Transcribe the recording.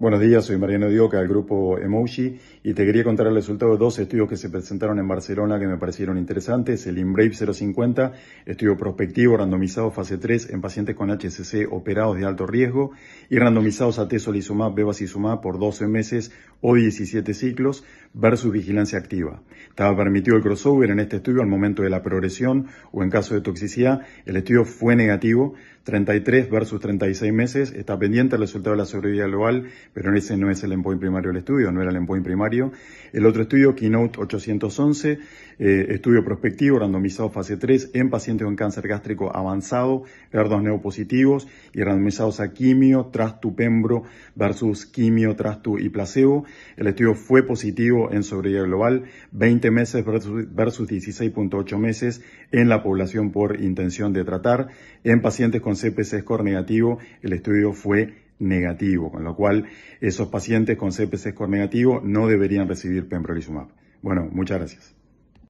Buenos días, soy Mariano Dioca del grupo Emoji y te quería contar el resultado de dos estudios que se presentaron en Barcelona que me parecieron interesantes. El IMBRAVE 050, estudio prospectivo randomizado fase 3 en pacientes con HCC operados de alto riesgo y randomizados a tesolizumab, bevacizumab por 12 meses o 17 ciclos versus vigilancia activa. Estaba permitido el crossover en este estudio al momento de la progresión o en caso de toxicidad. El estudio fue negativo, 33 versus 36 meses. Está pendiente el resultado de la sobrevida global pero ese no es el endpoint primario del estudio, no era el endpoint primario. El otro estudio, Keynote 811, eh, estudio prospectivo randomizado fase 3 en pacientes con cáncer gástrico avanzado, verdos neopositivos y randomizados a quimio, trastupembro pembro versus quimio, trastu y placebo. El estudio fue positivo en sobrevida global, 20 meses versus, 16.8 meses en la población por intención de tratar. En pacientes con CPC score negativo, el estudio fue negativo, con lo cual esos pacientes con CPC score negativo no deberían recibir pembrolizumab. Bueno, muchas gracias.